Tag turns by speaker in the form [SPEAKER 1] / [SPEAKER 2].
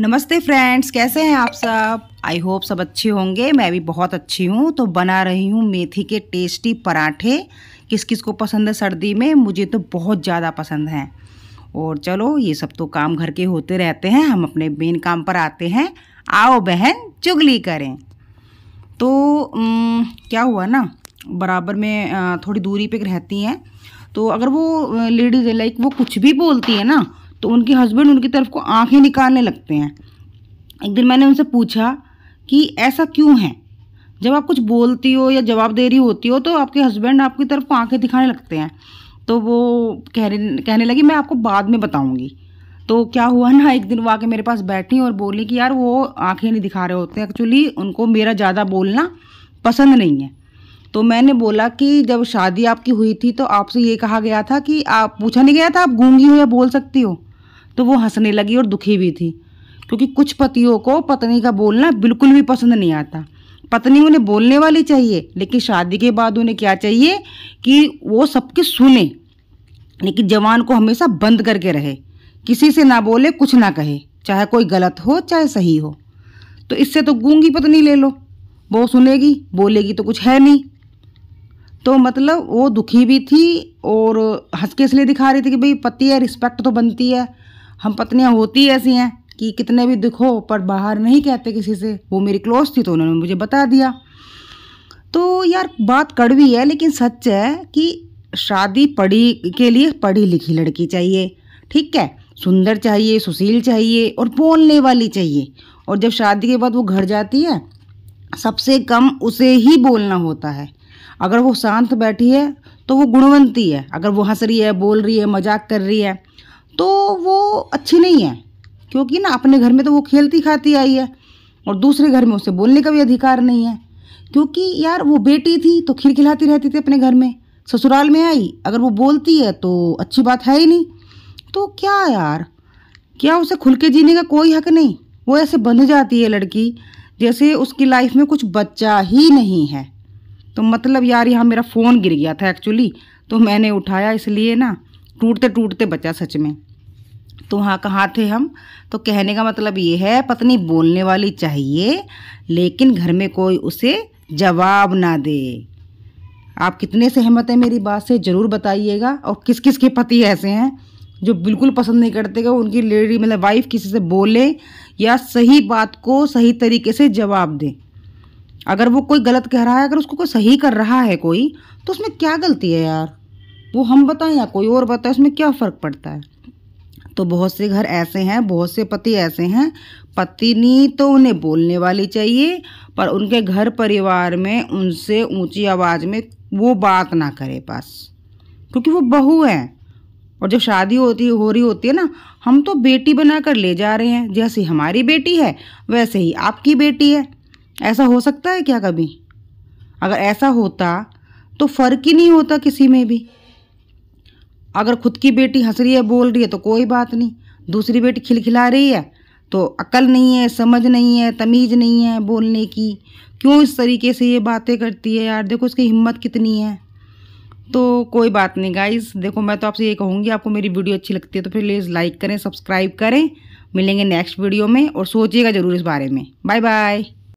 [SPEAKER 1] नमस्ते फ्रेंड्स कैसे हैं आप सब आई होप सब अच्छे होंगे मैं भी बहुत अच्छी हूँ तो बना रही हूँ मेथी के टेस्टी पराठे किस किस को पसंद है सर्दी में मुझे तो बहुत ज़्यादा पसंद हैं और चलो ये सब तो काम घर के होते रहते हैं हम अपने मेन काम पर आते हैं आओ बहन चुगली करें तो न, क्या हुआ ना बराबर में थोड़ी दूरी पर रहती हैं तो अगर वो लेडीज लाइक वो कुछ भी बोलती है ना तो उनके हस्बैंड उनकी तरफ को आंखें निकालने लगते हैं एक दिन मैंने उनसे पूछा कि ऐसा क्यों है जब आप कुछ बोलती हो या जवाब दे रही होती हो तो आपके हस्बैंड आपकी तरफ आंखें दिखाने लगते हैं तो वो कह कहने लगी मैं आपको बाद में बताऊँगी तो क्या हुआ ना एक दिन वो आके मेरे पास बैठी और बोली कि यार वो आंखें नहीं दिखा रहे होते एक्चुअली उनको मेरा ज़्यादा बोलना पसंद नहीं है तो मैंने बोला कि जब शादी आपकी हुई थी तो आपसे ये कहा गया था कि आप पूछा नहीं गया था आप गूंगी हो या बोल सकती हो तो वो हंसने लगी और दुखी भी थी क्योंकि कुछ पतियों को पत्नी का बोलना बिल्कुल भी पसंद नहीं आता पत्नी उन्हें बोलने वाली चाहिए लेकिन शादी के बाद उन्हें क्या चाहिए कि वो सबके सुने लेकिन जवान को हमेशा बंद करके रहे किसी से ना बोले कुछ ना कहे चाहे कोई गलत हो चाहे सही हो तो इससे तो गूंगी पत्नी ले लो वो सुनेगी बोलेगी तो कुछ है नहीं तो मतलब वो दुखी भी थी और हंस के इसलिए दिखा रही थी कि भाई पति है रिस्पेक्ट तो बनती है हम पत्नियाँ होती ऐसी हैं कि कितने भी दुख हो पर बाहर नहीं कहते किसी से वो मेरी क्लोज थी तो उन्होंने मुझे बता दिया तो यार बात कड़वी है लेकिन सच है कि शादी पढ़ी के लिए पढ़ी लिखी लड़की चाहिए ठीक है सुंदर चाहिए सुशील चाहिए और बोलने वाली चाहिए और जब शादी के बाद वो घर जाती है सबसे कम उसे ही बोलना होता है अगर वो शांत बैठी है तो वो गुणवंती है अगर वो हंस रही है बोल रही है मजाक कर रही है तो वो अच्छी नहीं है क्योंकि ना अपने घर में तो वो खेलती खाती आई है और दूसरे घर में उसे बोलने का भी अधिकार नहीं है क्योंकि यार वो बेटी थी तो खिलखिलाती रहती थी अपने घर में ससुराल में आई अगर वो बोलती है तो अच्छी बात है ही नहीं तो क्या यार क्या उसे खुल के जीने का कोई हक नहीं वो ऐसे बंध जाती है लड़की जैसे उसकी लाइफ में कुछ बच्चा ही नहीं है तो मतलब यार यहाँ मेरा फ़ोन गिर गया था एक्चुअली तो मैंने उठाया इसलिए ना टूटते टूटते बचा सच में तो वहाँ कहाँ थे हम तो कहने का मतलब ये है पत्नी बोलने वाली चाहिए लेकिन घर में कोई उसे जवाब ना दे आप कितने सहमत हैं मेरी बात से ज़रूर बताइएगा और किस किस के पति ऐसे हैं जो बिल्कुल पसंद नहीं करते कि उनकी लेडी मतलब वाइफ किसी से बोले या सही बात को सही तरीके से जवाब दें अगर वो कोई गलत कह रहा है अगर उसको कोई सही कर रहा है कोई तो उसमें क्या गलती है यार वो हम बताएं या कोई और बताए उसमें क्या फ़र्क पड़ता है तो बहुत से घर ऐसे हैं बहुत से पति ऐसे हैं पत्नी तो उन्हें बोलने वाली चाहिए पर उनके घर परिवार में उनसे ऊंची आवाज़ में वो बात ना करे बस क्योंकि वो बहू है और जब शादी होती हो रही होती है ना हम तो बेटी बनाकर ले जा रहे हैं जैसे हमारी बेटी है वैसे ही आपकी बेटी है ऐसा हो सकता है क्या कभी अगर ऐसा होता तो फ़र्क ही नहीं होता किसी में भी अगर खुद की बेटी हंस रही है बोल रही है तो कोई बात नहीं दूसरी बेटी खिलखिला रही है तो अकल नहीं है समझ नहीं है तमीज़ नहीं है बोलने की क्यों इस तरीके से ये बातें करती है यार देखो इसकी हिम्मत कितनी है तो कोई बात नहीं गाइस देखो मैं तो आपसे ये कहूँगी आपको मेरी वीडियो अच्छी लगती है तो प्लीज़ लाइक करें सब्सक्राइब करें मिलेंगे नेक्स्ट वीडियो में और सोचिएगा ज़रूर इस बारे में बाय बाय